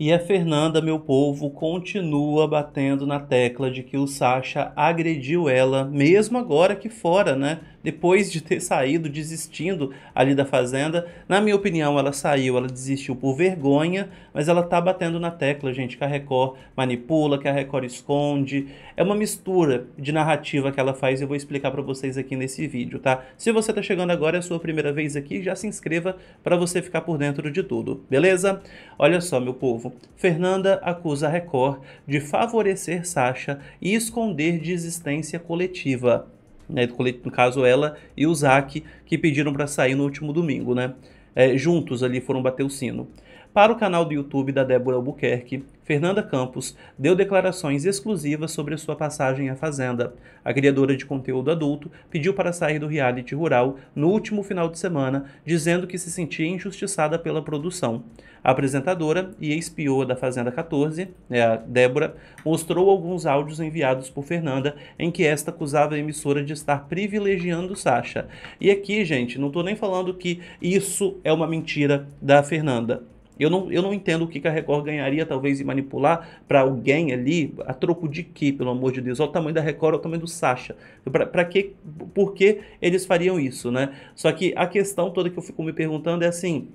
E a Fernanda, meu povo, continua batendo na tecla de que o Sasha agrediu ela, mesmo agora aqui fora, né? depois de ter saído, desistindo ali da fazenda. Na minha opinião, ela saiu, ela desistiu por vergonha, mas ela tá batendo na tecla, gente, que a Record manipula, que a Record esconde. É uma mistura de narrativa que ela faz e eu vou explicar para vocês aqui nesse vídeo, tá? Se você tá chegando agora, é a sua primeira vez aqui, já se inscreva para você ficar por dentro de tudo, beleza? Olha só, meu povo, Fernanda acusa a Record de favorecer Sasha e esconder desistência coletiva né, do no caso ela e o Zac, que pediram para sair no último domingo, né? É, juntos ali foram bater o sino. Para o canal do YouTube da Débora Albuquerque, Fernanda Campos deu declarações exclusivas sobre sua passagem à Fazenda. A criadora de conteúdo adulto pediu para sair do reality rural no último final de semana, dizendo que se sentia injustiçada pela produção. A apresentadora e ex-pioa da Fazenda 14, né, a Débora, mostrou alguns áudios enviados por Fernanda em que esta acusava a emissora de estar privilegiando Sasha. E aqui, gente, não estou nem falando que isso é uma mentira da Fernanda. Eu não, eu não entendo o que, a Record ganharia, talvez, em manipular para alguém ali, a troco de que, pelo amor de Deus? Olha o tamanho da Record, olha o tamanho do Sasha. Para que, por que eles fariam isso, né? Só que a questão toda que eu fico me perguntando é assim,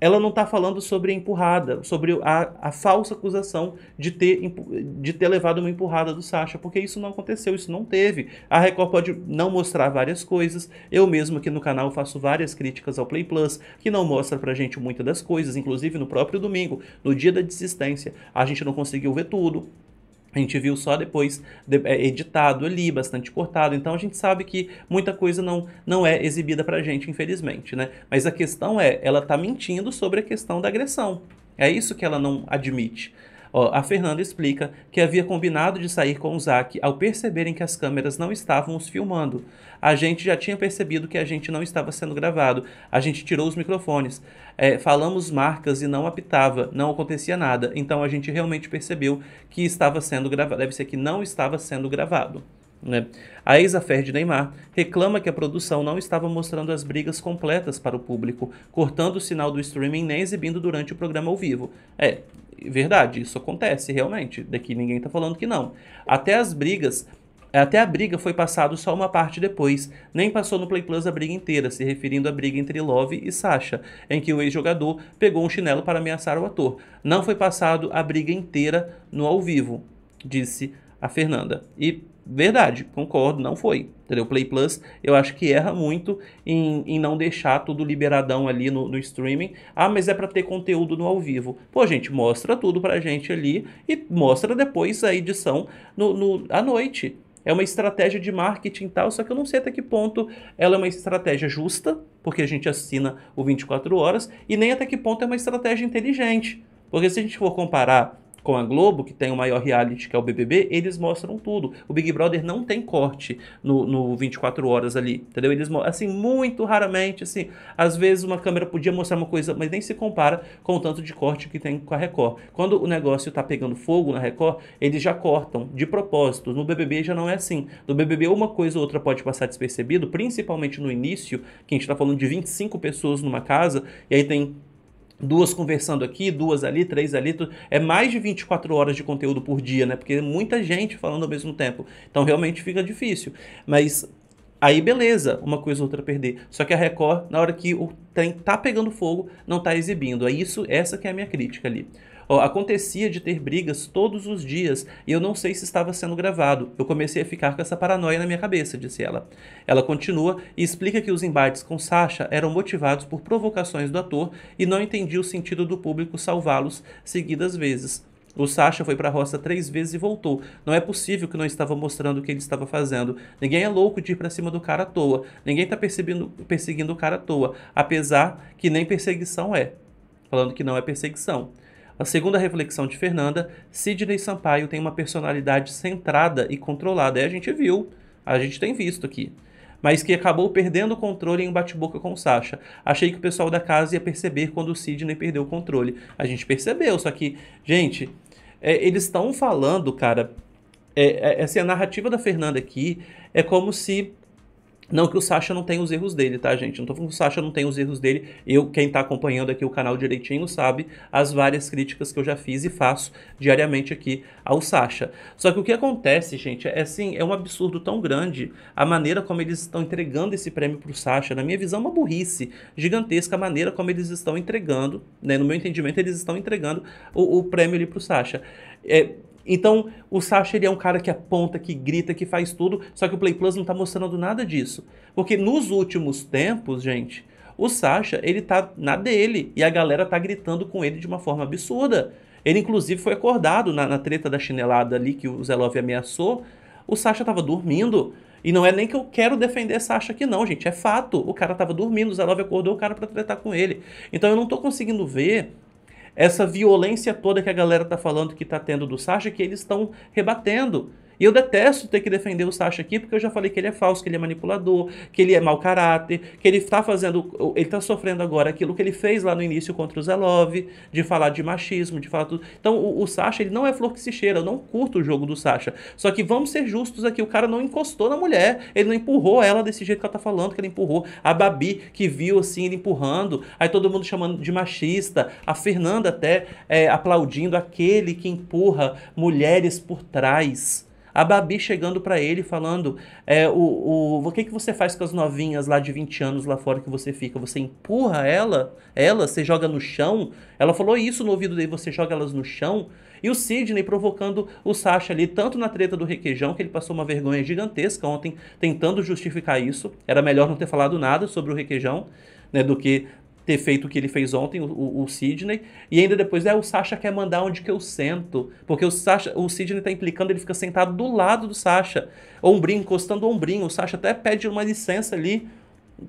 ela não está falando sobre a empurrada, sobre a, a falsa acusação de ter, de ter levado uma empurrada do Sacha, porque isso não aconteceu, isso não teve. A Record pode não mostrar várias coisas. Eu mesmo aqui no canal faço várias críticas ao Play Plus, que não mostra pra gente muitas das coisas, inclusive no próprio domingo, no dia da desistência, a gente não conseguiu ver tudo. A gente viu só depois é, editado ali, bastante cortado. Então a gente sabe que muita coisa não, não é exibida pra gente, infelizmente, né? Mas a questão é, ela tá mentindo sobre a questão da agressão. É isso que ela não admite a Fernanda explica que havia combinado de sair com o Zack ao perceberem que as câmeras não estavam os filmando. A gente já tinha percebido que a gente não estava sendo gravado. A gente tirou os microfones. É, falamos marcas e não apitava, não acontecia nada. Então a gente realmente percebeu que estava sendo gravado. Deve ser que não estava sendo gravado. Né? A ex-affair de Neymar reclama que a produção não estava mostrando as brigas completas para o público, cortando o sinal do streaming nem exibindo durante o programa ao vivo. É, Verdade, isso acontece realmente. Daqui ninguém está falando que não. Até as brigas, até a briga foi passado só uma parte depois. Nem passou no Play Plus a briga inteira, se referindo à briga entre Love e Sasha, em que o ex-jogador pegou um chinelo para ameaçar o ator. Não foi passado a briga inteira no ao vivo, disse a Fernanda. E Verdade, concordo, não foi. Entendeu? Play Plus, eu acho que erra muito em, em não deixar tudo liberadão ali no, no streaming. Ah, mas é para ter conteúdo no ao vivo. Pô, gente, mostra tudo pra gente ali e mostra depois a edição no, no, à noite. É uma estratégia de marketing e tal, só que eu não sei até que ponto ela é uma estratégia justa, porque a gente assina o 24 horas, e nem até que ponto é uma estratégia inteligente. Porque se a gente for comparar com a Globo, que tem o maior reality que é o BBB, eles mostram tudo. O Big Brother não tem corte no, no 24 horas ali, entendeu? Eles assim muito raramente, assim, às vezes uma câmera podia mostrar uma coisa, mas nem se compara com o tanto de corte que tem com a Record. Quando o negócio tá pegando fogo na Record, eles já cortam de propósito. No BBB já não é assim. No BBB uma coisa ou outra pode passar despercebido, principalmente no início, que a gente tá falando de 25 pessoas numa casa e aí tem duas conversando aqui, duas ali, três ali, é mais de 24 horas de conteúdo por dia, né? Porque muita gente falando ao mesmo tempo. Então realmente fica difícil. Mas aí beleza, uma coisa ou outra perder. Só que a Record, na hora que o trem tá pegando fogo, não tá exibindo. É isso, essa que é a minha crítica ali acontecia de ter brigas todos os dias e eu não sei se estava sendo gravado. Eu comecei a ficar com essa paranoia na minha cabeça, disse ela. Ela continua e explica que os embates com Sasha eram motivados por provocações do ator e não entendia o sentido do público salvá-los seguidas vezes. O Sasha foi para a roça três vezes e voltou. Não é possível que não estava mostrando o que ele estava fazendo. Ninguém é louco de ir para cima do cara à toa. Ninguém está perseguindo o cara à toa. Apesar que nem perseguição é. Falando que não é perseguição. A segunda reflexão de Fernanda, Sidney Sampaio tem uma personalidade centrada e controlada. É, a gente viu, a gente tem visto aqui. Mas que acabou perdendo o controle em um bate-boca com Sasha. Achei que o pessoal da casa ia perceber quando o Sidney perdeu o controle. A gente percebeu, só que, gente, é, eles estão falando, cara. É, é, assim, a narrativa da Fernanda aqui é como se não que o Sasha não tenha os erros dele, tá, gente? Não tô falando que o Sasha não tem os erros dele. Eu, quem tá acompanhando aqui o canal direitinho, sabe as várias críticas que eu já fiz e faço diariamente aqui ao Sasha. Só que o que acontece, gente, é assim, é um absurdo tão grande a maneira como eles estão entregando esse prêmio pro Sasha. Na minha visão, é uma burrice gigantesca a maneira como eles estão entregando, né? No meu entendimento, eles estão entregando o, o prêmio ali pro Sasha. É, então, o Sasha ele é um cara que aponta, que grita, que faz tudo, só que o Play Plus não está mostrando nada disso. Porque nos últimos tempos, gente, o Sasha, ele tá na dele e a galera tá gritando com ele de uma forma absurda. Ele, inclusive, foi acordado na, na treta da chinelada ali que o Zelov ameaçou. O Sasha tava dormindo. E não é nem que eu quero defender Sasha aqui, não, gente. É fato. O cara tava dormindo, o Zelov acordou o cara para tratar com ele. Então eu não tô conseguindo ver essa violência toda que a galera tá falando que tá tendo do Sasha, que eles estão rebatendo. E eu detesto ter que defender o Sacha aqui, porque eu já falei que ele é falso, que ele é manipulador, que ele é mau caráter, que ele está fazendo, ele está sofrendo agora aquilo que ele fez lá no início contra o Zelov, de falar de machismo, de falar tudo. Então o, o Sacha, ele não é flor que se cheira, eu não curto o jogo do Sacha. Só que vamos ser justos aqui, o cara não encostou na mulher, ele não empurrou ela desse jeito que ela tá falando, que ele empurrou. A Babi, que viu assim, ele empurrando, aí todo mundo chamando de machista, a Fernanda até é, aplaudindo aquele que empurra mulheres por trás a Babi chegando para ele falando: é, o, o, o que, que você faz com as novinhas lá de 20 anos lá fora que você fica? Você empurra ela? Ela? Você joga no chão? Ela falou isso no ouvido dele: você joga elas no chão? E o Sidney provocando o Sasha ali, tanto na treta do requeijão, que ele passou uma vergonha gigantesca ontem, tentando justificar isso. Era melhor não ter falado nada sobre o requeijão, né? Do que ter feito o que ele fez ontem, o, o, Sidney, e ainda depois, é, o Sasha quer mandar onde que eu sento, porque o Sasha, o Sidney tá implicando, ele fica sentado do lado do Sasha, ombrinho, encostando o ombrinho, o Sasha até pede uma licença ali.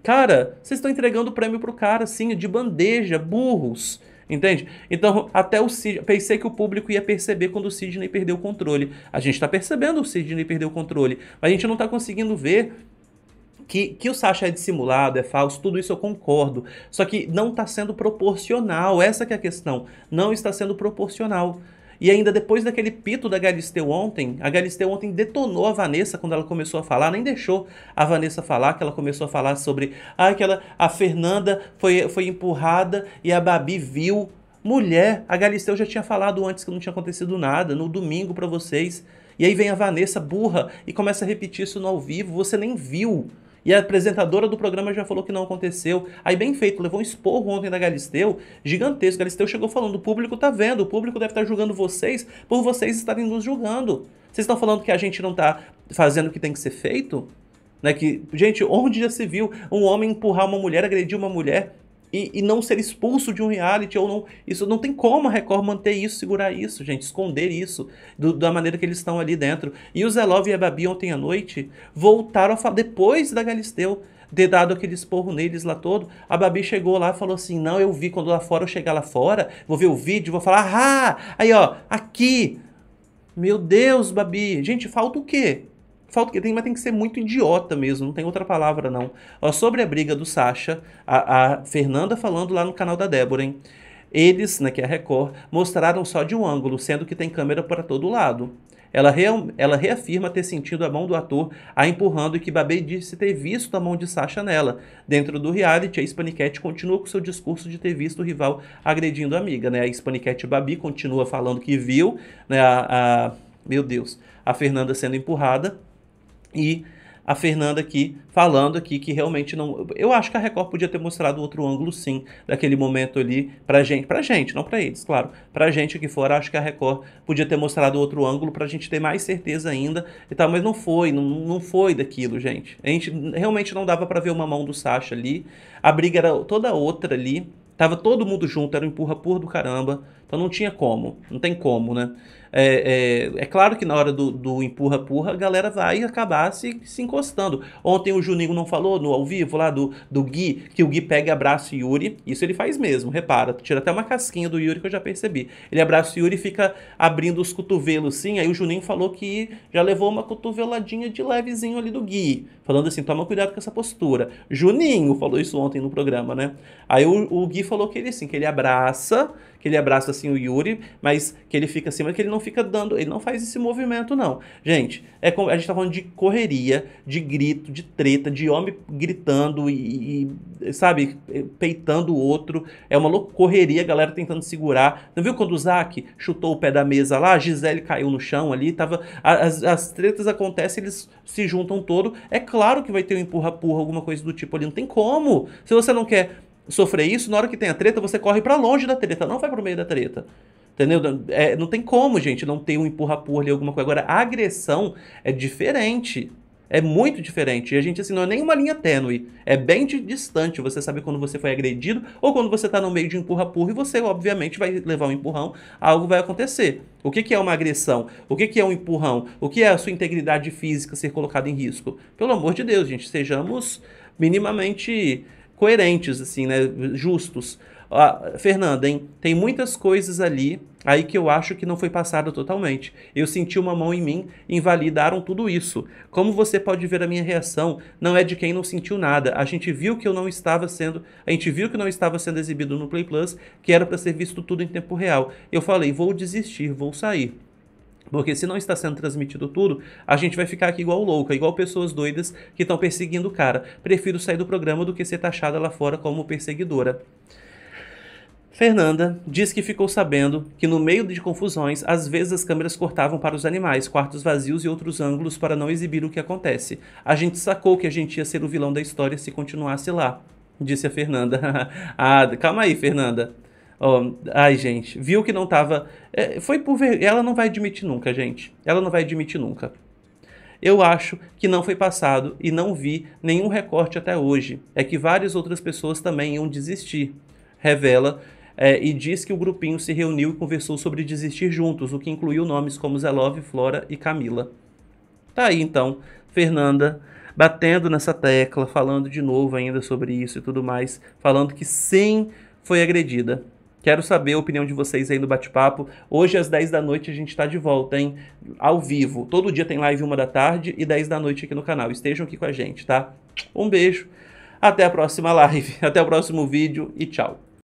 Cara, vocês estão entregando o prêmio pro cara, assim, de bandeja, burros. Entende? Então, até o Sidney. Pensei que o público ia perceber quando o Sidney perdeu o controle. A gente está percebendo o Sidney perdeu o controle, mas a gente não está conseguindo ver que, que o Sasha é dissimulado, é falso, tudo isso eu concordo. Só que não está sendo proporcional, essa é a questão. Não está sendo proporcional. E ainda depois daquele pito da Galisteu ontem, a Galisteu ontem detonou a Vanessa quando ela começou a falar, nem deixou a Vanessa falar, que ela começou a falar sobre ah, que ela, a Fernanda foi, foi empurrada e a Babi viu. Mulher, a Galisteu já tinha falado antes que não tinha acontecido nada, no domingo para vocês. E aí vem a Vanessa burra e começa a repetir isso no ao vivo, você nem viu. E a apresentadora do programa já falou que não aconteceu. Aí, bem feito, levou um esporro ontem da Galisteu, gigantesco. Galisteu chegou falando: o público tá vendo, o público deve estar tá julgando vocês por vocês estarem nos julgando. Vocês estão falando que a gente não tá fazendo o que tem que ser feito? Né? Que, gente, onde já se viu um homem empurrar uma mulher, agredir uma mulher? e, e, não ser expulso de um reality ou não. Isso não tem como a Record manter isso, segurar isso, gente, esconder isso do, da maneira que eles estão ali dentro. E o Zelov e a Babi ontem à noite voltaram a falar, depois da Galisteu ter dado aquele esporro neles lá todo, a Babi chegou lá e falou assim: Não, eu vi quando lá fora eu chegar lá fora, vou ver o vídeo, vou falar, ah! Aí ó, aqui. Meu Deus, Babi, gente, falta o quê? Falta, que tem, mas tem que ser muito idiota mesmo, não tem outra palavra não. Ó, sobre a briga do Sasha, a, a Fernanda falando lá no canal da Débora, hein? Eles, né, que é a Record, mostraram só de um ângulo, sendo que tem câmera para todo lado. Ela, ela reafirma ter sentido a mão do ator a empurrando e que Babei disse ter visto a mão de Sasha nela. Dentro do reality, a Hispanicat continua com seu discurso de ter visto o rival agredindo a amiga. Né? A Hispanicat Babi continua falando que viu né, a, a, meu Deus, a Fernanda sendo empurrada e a Fernanda aqui falando aqui que realmente não. Eu acho que a Record podia ter mostrado outro ângulo, sim, daquele momento ali pra gente, pra gente, não pra eles, claro. Pra gente que for, acho que a Record podia ter mostrado outro ângulo pra gente ter mais certeza ainda e tal, mas não foi, não, não foi daquilo, gente. A gente realmente não dava para ver uma mão do Sasha ali. A briga era toda outra ali. Tava todo mundo junto, era um empurra-pur do caramba. Então não tinha como, não tem como, né? É, é, é claro que na hora do, do empurra-purra a galera vai acabar se, se encostando. Ontem o Juninho não falou no ao vivo lá do, do Gui, que o Gui pega e abraça o Yuri. Isso ele faz mesmo, repara. Tira até uma casquinha do Yuri que eu já percebi. Ele abraça o Yuri e fica abrindo os cotovelos sim. Aí o Juninho falou que já levou uma cotoveladinha de levezinho ali do Gui. Falando assim, toma cuidado com essa postura. Juninho falou isso ontem no programa, né? Aí o, o Gui falou que ele sim, que ele abraça, que ele abraça assim o Yuri, mas que ele fica assim, mas que ele não fica dando, ele não faz esse movimento, não. Gente, é como, a gente tá falando de correria, de grito, de treta, de homem gritando e, e sabe, peitando o outro. É uma loucura, correria, a galera tentando segurar. Não viu quando o Zac chutou o pé da mesa lá, a Gisele caiu no chão ali, tava. As, as tretas acontecem, eles se juntam todo. É claro que vai ter um empurra-purra, alguma coisa do tipo ali. Não tem como. Se você não quer sofrer isso, na hora que tem a treta, você corre para longe da treta, não vai pro meio da treta. Entendeu? É, não tem como, gente, não tem um empurra pur ali, alguma coisa. Agora, a agressão é diferente. É muito diferente. E a gente, assim, não é nenhuma linha tênue. É bem distante. Você sabe quando você foi agredido ou quando você está no meio de um empurra pur e você, obviamente, vai levar um empurrão, algo vai acontecer. O que, que é uma agressão? O que, que é um empurrão? O que é a sua integridade física ser colocada em risco? Pelo amor de Deus, gente, sejamos minimamente coerentes, assim, né? Justos. Ah, Fernanda, hein? Tem muitas coisas ali aí que eu acho que não foi passado totalmente. Eu senti uma mão em mim, invalidaram tudo isso. Como você pode ver a minha reação, não é de quem não sentiu nada. A gente viu que eu não estava sendo, a gente viu que não estava sendo exibido no Play Plus, que era para ser visto tudo em tempo real. Eu falei, vou desistir, vou sair. Porque se não está sendo transmitido tudo, a gente vai ficar aqui igual louca, igual pessoas doidas que estão perseguindo o cara. Prefiro sair do programa do que ser taxada lá fora como perseguidora. Fernanda diz que ficou sabendo que no meio de confusões, às vezes as câmeras cortavam para os animais, quartos vazios e outros ângulos para não exibir o que acontece. A gente sacou que a gente ia ser o vilão da história se continuasse lá, disse a Fernanda. ah, calma aí, Fernanda. Oh, ai, gente, viu que não tava. É, foi por ver. Ela não vai admitir nunca, gente. Ela não vai admitir nunca. Eu acho que não foi passado e não vi nenhum recorte até hoje. É que várias outras pessoas também iam desistir. Revela é, e diz que o grupinho se reuniu e conversou sobre desistir juntos, o que incluiu nomes como Zelov, Flora e Camila. Tá aí então, Fernanda batendo nessa tecla, falando de novo ainda sobre isso e tudo mais, falando que sim foi agredida. Quero saber a opinião de vocês aí no bate-papo. Hoje às 10 da noite a gente está de volta, hein? Ao vivo. Todo dia tem live 1 da tarde e 10 da noite aqui no canal. Estejam aqui com a gente, tá? Um beijo. Até a próxima live, até o próximo vídeo e tchau.